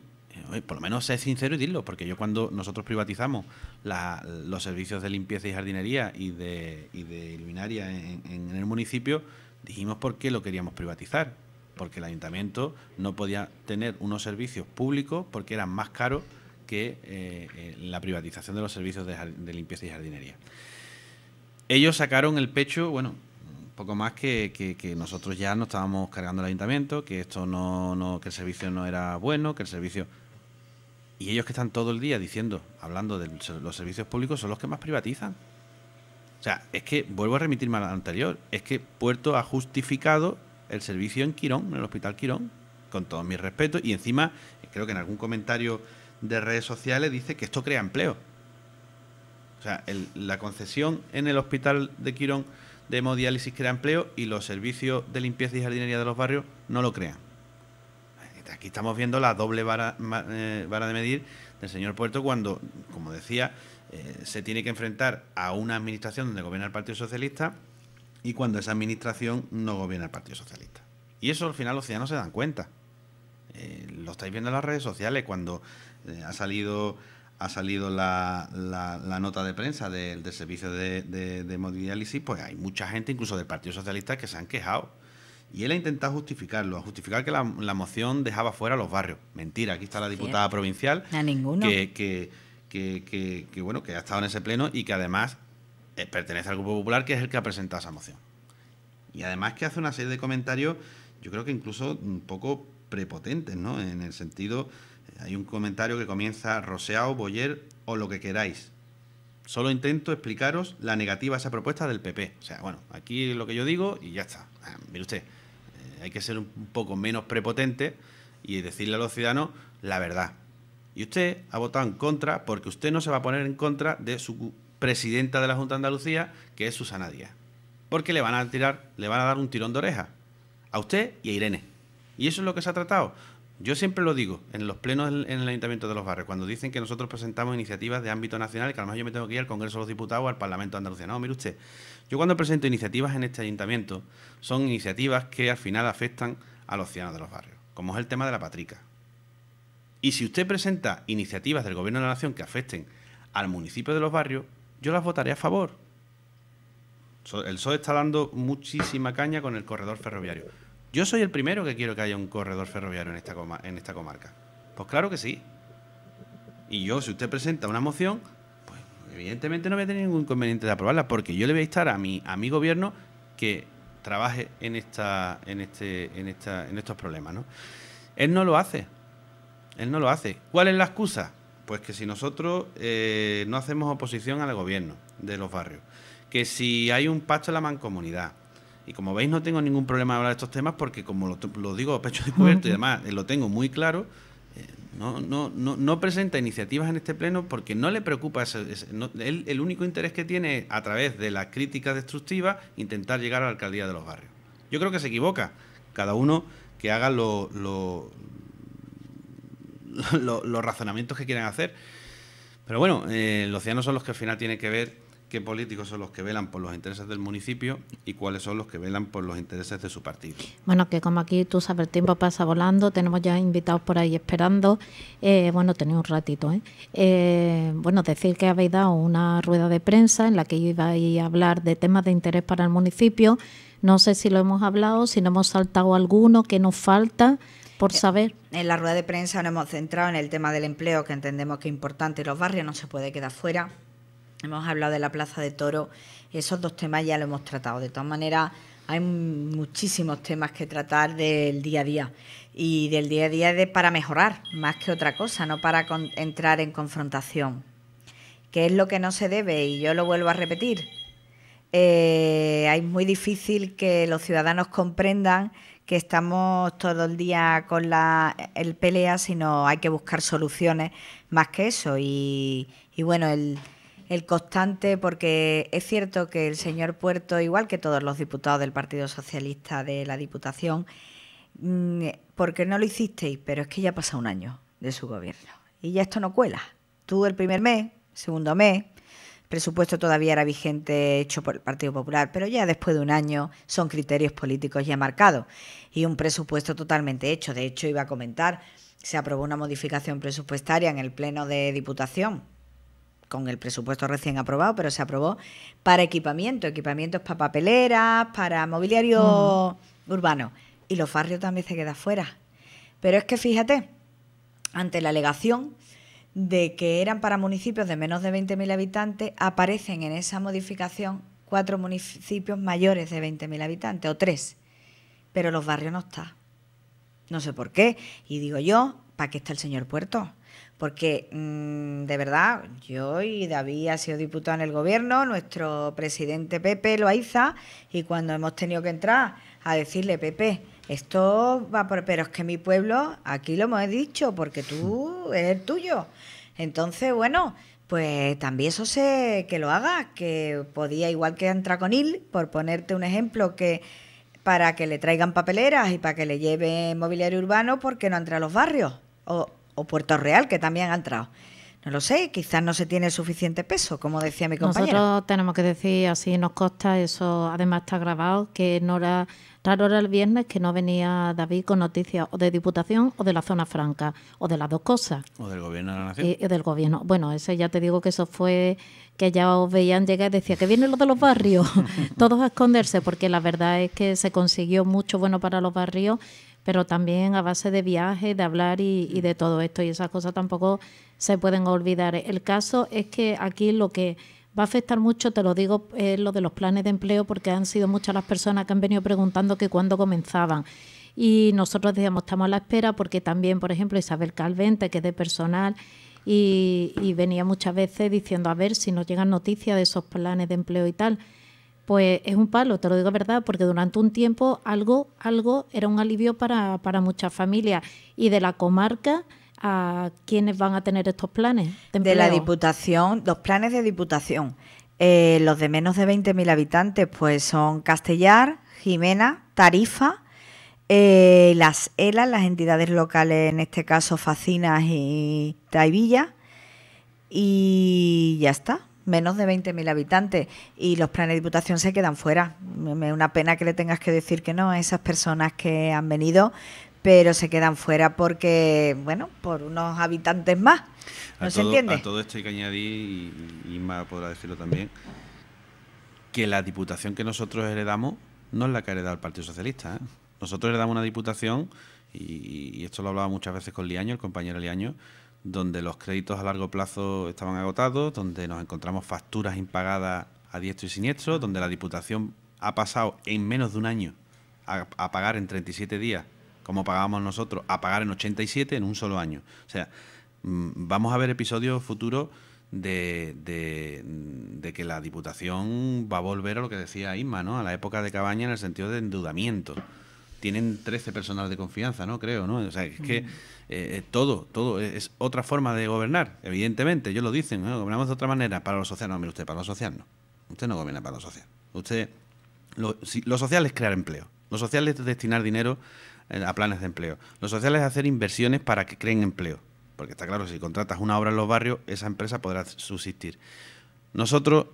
por lo menos sé sincero y dilo, porque yo cuando nosotros privatizamos los servicios de limpieza y jardinería y de, iluminaria en, el municipio, dijimos por qué lo queríamos privatizar, porque el ayuntamiento no podía tener unos servicios públicos porque eran más caros que eh, eh, la privatización de los servicios de, limpieza y jardinería. Ellos sacaron el pecho, bueno, un poco más que, nosotros ya no estábamos cargando el ayuntamiento, que esto no, que el servicio no era bueno, que el servicio y ellos que están todo el día diciendo, hablando de los servicios públicos, son los que más privatizan. O sea, es que, vuelvo a remitirme a lo anterior, es que Puerto ha justificado el servicio en Quirón, en el Hospital Quirón, con todos mis respeto. y encima, creo que en algún comentario de redes sociales dice que esto crea empleo. O sea, la concesión en el Hospital de Quirón de hemodiálisis crea empleo y los servicios de limpieza y jardinería de los barrios no lo crean aquí estamos viendo la doble eh, vara, de medir del señor Puerto cuando, como decía, eh, se tiene que enfrentar a una administración donde gobierna el Partido Socialista y cuando esa administración no gobierna el Partido Socialista. Y eso al final los ciudadanos se dan cuenta. Eh, lo estáis viendo en las redes sociales cuando ha salido ha salido la, nota de prensa del servicio de, de, pues hay mucha gente, incluso del Partido Socialista, que se han quejado y él ha intentado justificarlo, a justificar que la, moción dejaba fuera los barrios. Mentira, aquí está la diputada provincial. Que, bueno, que ha estado en ese pleno y que además eh, pertenece al Grupo Popular, que es el que ha presentado esa moción. Y además que hace una serie de comentarios, yo creo que incluso un poco prepotentes, ¿no? En el sentido, eh, hay un comentario que comienza roseado, boyer o lo que queráis. Solo intento explicaros la negativa a esa propuesta del PP. O sea, bueno, aquí lo que yo digo y ya está. Ah, mire usted, hay que ser un poco menos prepotente y decirle a los ciudadanos la verdad. Y usted ha votado en contra porque usted no se va a poner en contra de su presidenta de la Junta de Andalucía, que es Susana Díaz. Porque le van a tirar, le van a dar un tirón de oreja a usted y a Irene. Y eso es lo que se ha tratado. Yo siempre lo digo en los plenos en el Ayuntamiento de los Barrios, cuando dicen que nosotros presentamos iniciativas de ámbito nacional, que a lo mejor yo me tengo que ir al Congreso de los Diputados o al Parlamento de No, mire usted, yo cuando presento iniciativas en este ayuntamiento, son iniciativas que al final afectan a los ciudadanos de los barrios, como es el tema de la patrica. Y si usted presenta iniciativas del Gobierno de la Nación que afecten al municipio de los barrios, yo las votaré a favor. El Sol está dando muchísima caña con el corredor ferroviario. Yo soy el primero que quiero que haya un corredor ferroviario en esta, en esta comarca. Pues claro que sí. Y yo, si usted presenta una moción, evidentemente no voy a tener ningún inconveniente de aprobarla, porque yo le voy a instar a mi, a mi gobierno que trabaje en esta, en este, en esta, en estos problemas, ¿no? Él no lo hace. Él no lo hace. ¿Cuál es la excusa? Pues que si nosotros eh, no hacemos oposición al gobierno de los barrios, que si hay un pacto en la mancomunidad, y como veis no tengo ningún problema de hablar de estos temas porque como lo, digo a pecho descubierto y demás, eh, lo tengo muy claro, no, no, no, presenta iniciativas en este pleno porque no le preocupa. el, único interés que tiene es, a través de la crítica destructiva intentar llegar a la alcaldía de los barrios. Yo creo que se equivoca. Cada uno que haga lo, los razonamientos que quieran hacer. Pero bueno, eh, los ciudadanos son los que al final tienen que ver qué políticos son los que velan por los intereses del municipio y cuáles son los que velan por los intereses de su partido. Bueno, que como aquí tú sabes, el tiempo pasa volando, tenemos ya invitados por ahí esperando. Eh, bueno, tenéis un ratito. ¿eh? ¿eh? bueno, decir que habéis dado una rueda de prensa en la que ibais a hablar de temas de interés para el municipio. No sé si lo hemos hablado, si no hemos saltado alguno, que nos falta por eh, saber. En la rueda de prensa nos hemos centrado en el tema del empleo, que entendemos que es importante y los barrios no se puede quedar fuera hemos hablado de la Plaza de Toro, esos dos temas ya lo hemos tratado. De todas maneras, hay muchísimos temas que tratar del día a día y del día a día es para mejorar, más que otra cosa, no para entrar en confrontación. ¿Qué es lo que no se debe? Y yo lo vuelvo a repetir. es eh, muy difícil que los ciudadanos comprendan que estamos todo el día con la el pelea, sino hay que buscar soluciones más que eso. Y, y bueno, el, el constante, porque es cierto que el señor Puerto, igual que todos los diputados del Partido Socialista de la Diputación, mm, porque no lo hicisteis, pero es que ya pasa un año de su gobierno y ya esto no cuela. Tú el primer mes, segundo mes, presupuesto todavía era vigente hecho por el Partido Popular, pero ya después de un año son criterios políticos ya marcados y un presupuesto totalmente hecho. De hecho, iba a comentar, se aprobó una modificación presupuestaria en el Pleno de Diputación con el presupuesto recién aprobado, pero se aprobó para equipamiento, equipamientos para papeleras, para mobiliario urbano. Y los barrios también se quedan fuera. Pero es que fíjate, ante la alegación de que eran para municipios de menos de 20.000 habitantes, aparecen en esa modificación cuatro municipios mayores de 20.000 habitantes, o tres, pero los barrios no están. No sé por qué. Y digo yo, ¿para qué está el señor Puerto? porque mm, de verdad, yo y David ha sido diputado en el gobierno, nuestro presidente Pepe lo Loaiza, y cuando hemos tenido que entrar a decirle, Pepe, esto va por... Pero es que mi pueblo, aquí lo hemos dicho, porque tú hmm. eres el tuyo. Entonces, bueno, pues también eso sé que lo haga, que podía, igual que con entrar él, por ponerte un ejemplo, que para que le traigan papeleras y para que le lleve mobiliario urbano porque no entra a los barrios. O o Puerto Real, que también ha entrado. No lo sé, quizás no se tiene suficiente peso, como decía mi compañera. Nosotros tenemos que decir, así nos costa, eso además está grabado, que no era, raro era el viernes que no venía David con noticias o de Diputación o de la Zona Franca, o de las dos cosas. O del Gobierno de la Nación. Y, eh, del Gobierno. Bueno, ese ya te digo que eso fue que ya os veían llegar y decía que vienen los de los barrios, todos a esconderse, porque la verdad es que se consiguió mucho bueno para los barrios pero también a base de viajes, de hablar y, de todo esto. Y esas cosas tampoco se pueden olvidar. El caso es que aquí lo que va a afectar mucho, te lo digo, es lo de los planes de empleo, porque han sido muchas las personas que han venido preguntando que cuándo comenzaban. Y nosotros decíamos, estamos a la espera porque también, por ejemplo, Isabel Calvente, que es de personal, y venía muchas veces diciendo, a ver si nos llegan noticias de esos planes de empleo y tal pues es un palo, te lo digo verdad, porque durante un tiempo algo, algo era un alivio para, para muchas familias y de la comarca a quienes van a tener estos planes. De, la Diputación, los planes de Diputación. Eh, los de menos de 20.000 habitantes pues son Castellar, Jimena, Tarifa, eh, las ELA, las entidades locales, en este caso Facinas y Taivilla, y ya está menos de 20.000 habitantes y los planes de diputación se quedan fuera. es una pena que le tengas que decir que no a esas personas que han venido, pero se quedan fuera porque, bueno, por unos habitantes más. ¿No a se todo, entiende? A todo esto hay que añadir, y Inma podrá decirlo también, que la diputación que nosotros heredamos no es la que ha heredado el Partido Socialista. ¿eh? Nosotros heredamos una diputación, y, y esto lo hablaba muchas veces con Liaño, el compañero Liaño, donde los créditos a largo plazo estaban agotados, donde nos encontramos facturas impagadas a diestro y siniestro, donde la Diputación ha pasado en menos de un año a, pagar en 37 días, como pagábamos nosotros, a pagar en 87 en un solo año. O sea, mm, vamos a ver episodios futuros de, que la Diputación va a volver a lo que decía Isma, ¿no? a la época de Cabaña en el sentido de endeudamiento tienen 13 personas de confianza, ¿no? Creo, ¿no? O sea, es que eh, eh, todo, todo es otra forma de gobernar, evidentemente, ellos lo dicen, ¿no? gobernamos de otra manera para los sociales, no, mire usted, para los sociales no, usted no gobierna para los sociales, usted, lo, lo social es crear empleo, lo social es destinar dinero eh, a planes de empleo, lo social es hacer inversiones para que creen empleo, porque está claro, si contratas una obra en los barrios, esa empresa podrá subsistir. Nosotros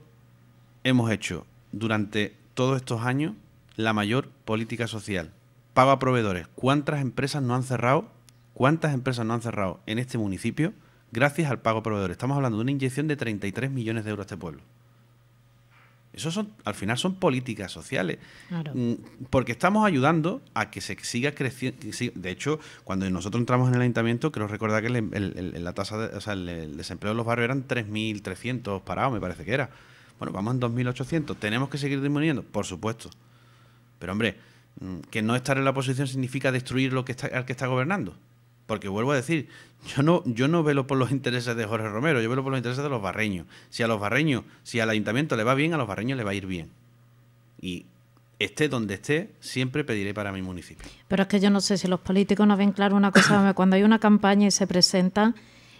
hemos hecho durante todos estos años la mayor política social pago a proveedores. ¿Cuántas empresas no han cerrado? ¿Cuántas empresas no han cerrado en este municipio gracias al pago a proveedores? Estamos hablando de una inyección de 33 millones de euros a este pueblo. Eso son, al final son políticas sociales. Claro. Mm, porque estamos ayudando a que se siga creciendo. De hecho, cuando nosotros entramos en el ayuntamiento, creo recordar que el, la tasa de, o sea, el, desempleo de los barrios eran 3.300 parados, me parece que era. Bueno, vamos en 2.800. ¿Tenemos que seguir disminuyendo? Por supuesto. Pero hombre, que no estar en la oposición significa destruir lo que está, al que está gobernando. Porque vuelvo a decir, yo no, yo no velo por los intereses de Jorge Romero, yo velo por los intereses de los barreños. Si a los barreños, si al ayuntamiento le va bien, a los barreños le va a ir bien. Y esté donde esté, siempre pediré para mi municipio. Pero es que yo no sé si los políticos no ven claro una cosa. cuando hay una campaña y se presenta,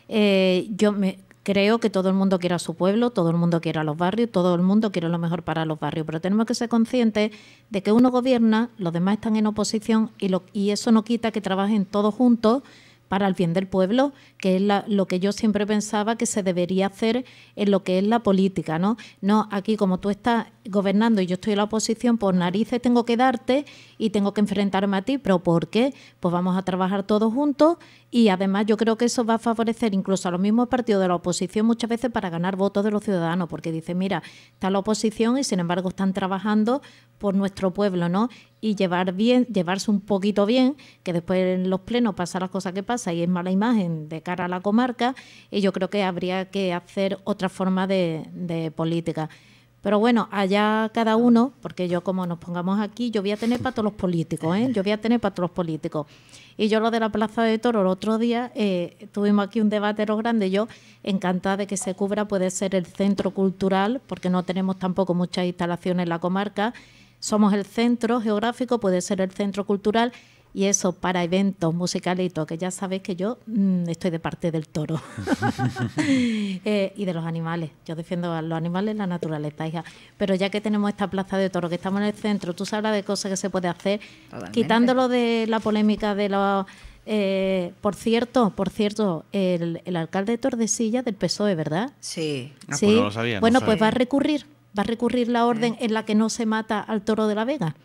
eh, yo me, Creo que todo el mundo quiere a su pueblo, todo el mundo quiere a los barrios, todo el mundo quiere lo mejor para los barrios, pero tenemos que ser conscientes de que uno gobierna, los demás están en oposición y, eso no quita que trabajen todos juntos para el bien del pueblo, que es lo que yo siempre pensaba que se debería hacer en lo que es la política, ¿no? No, aquí como tú estás gobernando y yo estoy en la oposición, por narices tengo que darte y tengo que enfrentarme a ti. ¿Pero por qué? Pues vamos a trabajar todos juntos y además yo creo que eso va a favorecer incluso a los mismos partidos de la oposición muchas veces para ganar votos de los ciudadanos, porque dice mira, está la oposición y sin embargo están trabajando por nuestro pueblo, ¿no? Y llevar bien, llevarse un poquito bien, que después en los plenos pasa las cosas que pasa y es mala imagen de cara a la comarca, y yo creo que habría que hacer otra forma de, de política. Pero bueno, allá cada uno, porque yo como nos pongamos aquí, yo voy a tener para todos los políticos, ¿eh? Yo voy a tener para todos los políticos. Y yo lo de la Plaza de Toro, el otro día eh, tuvimos aquí un debate los grande, yo encantada de que se cubra, puede ser el centro cultural, porque no tenemos tampoco muchas instalaciones en la comarca. Somos el centro geográfico, puede ser el centro cultural y eso para eventos musicales y todo que ya sabéis que yo mm, estoy de parte del toro eh, y de los animales. Yo defiendo a los animales, la naturaleza, hija. Pero ya que tenemos esta plaza de toro, que estamos en el centro, tú sabes de cosas que se puede hacer, quitándolo de la polémica de los... Eh, por cierto, por cierto, el, alcalde de tordesilla del PSOE, ¿verdad? Sí. Ah, pues lo bueno, pues va a recurrir, va a recurrir la orden mm. en la que no se mata al toro de la Vega.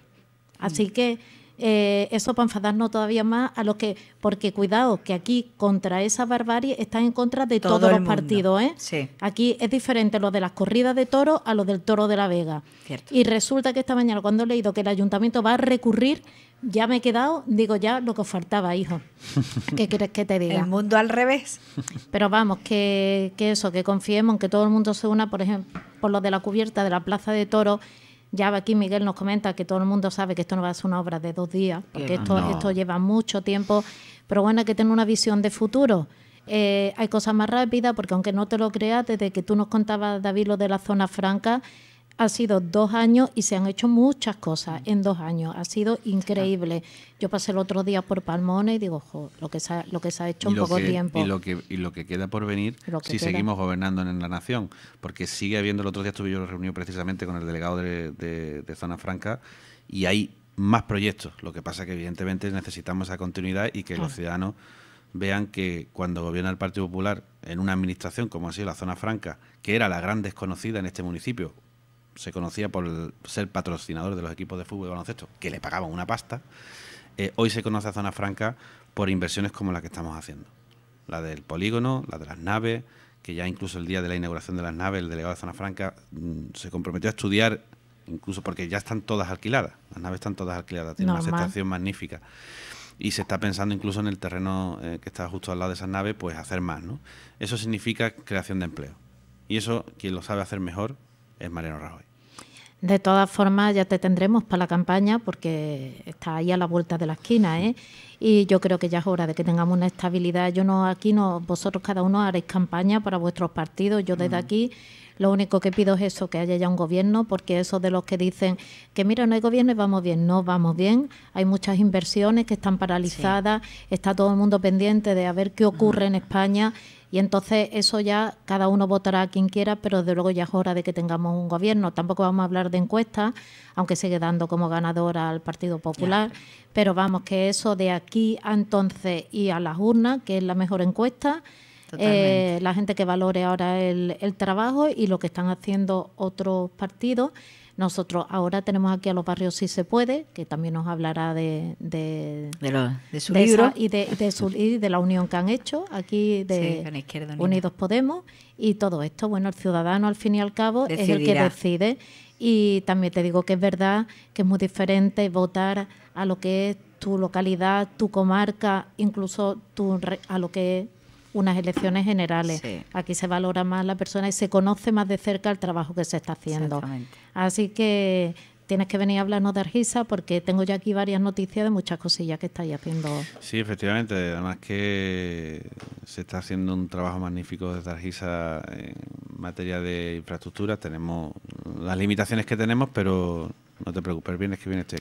Así mm. que eh, eso para enfadarnos todavía más a los que, porque cuidado, que aquí contra esa barbarie están en contra de todos los partidos. ¿eh? Aquí es diferente lo de las corridas de toro a lo del toro de la Vega. Y resulta que esta mañana cuando he leído que el ayuntamiento va a recurrir, ya me he quedado, digo ya lo que os faltaba, hijo. ¿Qué crees que te diga? El mundo al revés. Pero vamos, que, eso, que confiemos que todo el mundo se una, por ejemplo, por lo de la cubierta de la Plaza de Toros ya aquí Miguel nos comenta que todo el mundo sabe que esto no va a ser una obra de dos días, porque esto, esto lleva mucho tiempo, pero bueno, hay que tener una visión de futuro. Eh, hay cosas más rápidas, porque aunque no te lo creas, desde que tú nos contabas, David, lo de la zona franca, ha sido dos años y se han hecho muchas cosas en dos años. Ha sido increíble. Yo pasé el otro día por Palmona y digo, jo, lo que se ha, lo que se ha hecho en poco tiempo. Y lo, que, queda por venir si seguimos gobernando en la nación. Porque sigue habiendo, el otro día estuve yo reunido precisamente con el delegado de, Zona Franca y hay más proyectos. Lo que pasa es que evidentemente necesitamos esa continuidad y que los ciudadanos vean que cuando gobierna el Partido Popular en una administración como ha sido la Zona Franca, que era la gran desconocida en este municipio, se conocía por ser patrocinador de los equipos de fútbol y baloncesto, que le pagaban una pasta, eh, hoy se conoce a Zona Franca por inversiones como la que estamos haciendo. La del polígono, la de las naves, que ya incluso el día de la inauguración de las naves, el delegado de Zona Franca mm, se comprometió a estudiar, incluso porque ya están todas alquiladas, las naves están todas alquiladas, tiene una aceptación magnífica. Y se está pensando incluso en el terreno eh, que está justo al lado de esas naves, pues hacer más. ¿no? Eso significa creación de empleo. Y eso, quien lo sabe hacer mejor, Mariano Rajoy. De todas formas, ya te tendremos para la campaña porque está ahí a la vuelta de la esquina, ¿eh? Y yo creo que ya es hora de que tengamos una estabilidad. Yo no, aquí no, vosotros cada uno haréis campaña para vuestros partidos. Yo desde aquí lo único que pido es eso, que haya ya un gobierno, porque eso de los que dicen que, mira, no hay gobierno y vamos bien, no vamos bien. Hay muchas inversiones que están paralizadas, está todo el mundo pendiente de a ver qué ocurre en España. Y entonces eso ya cada uno votará a quien quiera, pero de luego ya es hora de que tengamos un gobierno. Tampoco vamos a hablar de encuestas, aunque sigue dando como ganadora al Partido Popular, pero vamos que eso de aquí a entonces y a las urnas, que es la mejor encuesta, eh, la gente que valore ahora el, trabajo y lo que están haciendo otros partidos. Nosotros ahora tenemos aquí a los barrios Si Se Puede, que también nos hablará de, de, su libro. y, de, la unión que han hecho aquí de Unidos Podemos. Y todo esto, bueno, el ciudadano al fin y al cabo es el que decide. Y también te digo que es verdad que es muy diferente votar a lo que es tu localidad, tu comarca, incluso tu, a lo que es unas elecciones generales. Aquí se valora más la persona y se conoce más de cerca el trabajo que se está haciendo. Así que tienes que venir a hablarnos de Argisa porque tengo ya aquí varias noticias de muchas cosillas que estáis haciendo. Sí, efectivamente. Además que se está haciendo un trabajo magnífico desde Argisa en materia de infraestructura, Tenemos las limitaciones que tenemos, pero no te preocupes, vienes que viene este?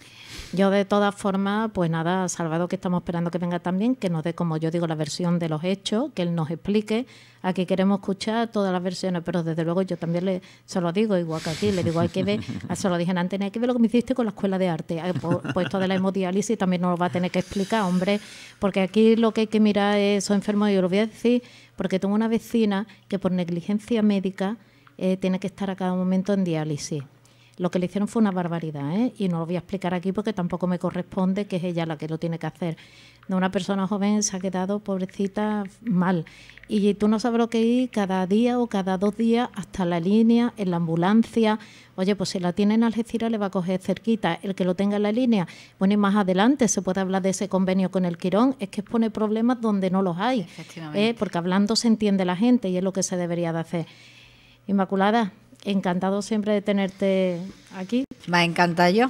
Yo de todas formas, pues nada, Salvador, que estamos esperando que venga también, que nos dé, como yo digo, la versión de los hechos, que él nos explique. Aquí queremos escuchar todas las versiones, pero desde luego yo también le, se lo digo, igual que aquí, le digo, hay que ver, ah, se lo dije antes, hay que ver lo que me hiciste con la escuela de arte. Ah, pues, pues esto de la hemodiálisis también nos lo va a tener que explicar, hombre, porque aquí lo que hay que mirar es, enfermo enfermos, yo lo voy a decir, porque tengo una vecina que por negligencia médica eh, tiene que estar a cada momento en diálisis lo que le hicieron fue una barbaridad, ¿eh? y no lo voy a explicar aquí porque tampoco me corresponde, que es ella la que lo tiene que hacer. una persona joven se ha quedado, pobrecita, mal. Y tú no sabes lo que ir cada día o cada dos días hasta la línea, en la ambulancia. Oye, pues si la tiene en Algeciras le va a coger cerquita. El que lo tenga en la línea, bueno, y más adelante se puede hablar de ese convenio con el Quirón. Es que expone problemas donde no los hay. ¿eh? Porque hablando se entiende la gente y es lo que se debería de hacer. Inmaculada, encantado siempre de tenerte aquí. Me encanta yo.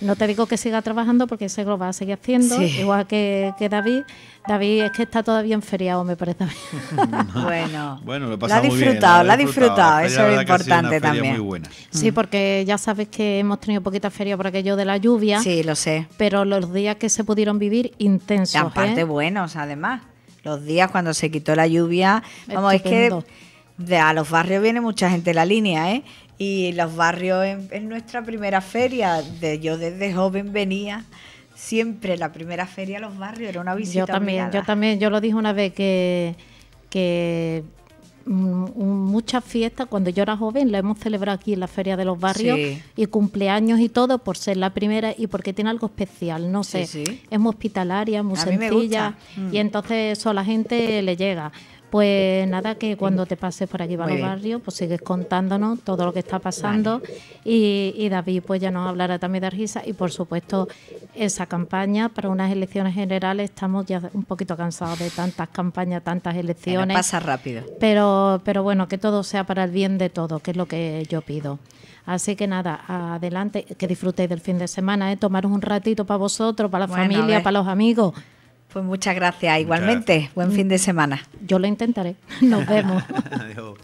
No te digo que siga trabajando porque sé que lo va a seguir haciendo, igual que, David. David es que está todavía en me parece. bueno, bueno lo, ha disfrutado, lo ha disfrutado, eso es importante también. Mm. Sí, porque ya sabes que hemos tenido poquita feria por aquello de la lluvia. Sí, lo sé. Pero los días que se pudieron vivir intensos. Y aparte ¿eh? buenos, además. Los días cuando se quitó la lluvia. Vamos, es que de, a los barrios viene mucha gente de la línea, ¿eh? Y los barrios En nuestra primera feria. De, yo desde joven venía siempre la primera feria a los barrios, era una visita. Yo también, yo también, yo lo dije una vez que, muchas fiestas cuando yo era joven la hemos celebrado aquí en la feria de los barrios y cumpleaños y todo por ser la primera y porque tiene algo especial no sé es muy hospitalaria muy sencilla mm. y entonces eso a la gente le llega pues eh, nada, que cuando te pases por aquí para los barrios, pues sigues contándonos todo lo que está pasando y, David pues ya nos hablará también de Argisa y por supuesto esa campaña para unas elecciones generales, estamos ya un poquito cansados de tantas campañas, tantas elecciones. pasa rápido. Pero, pero bueno, que todo sea para el bien de todos, que es lo que yo pido. Así que nada, adelante, que disfrutéis del fin de semana, ¿eh? tomaros un ratito para vosotros, para la familia, para los amigos. Pues muchas gracias igualmente. Buen fin de semana. Yo lo intentaré. Nos vemos. Adiós.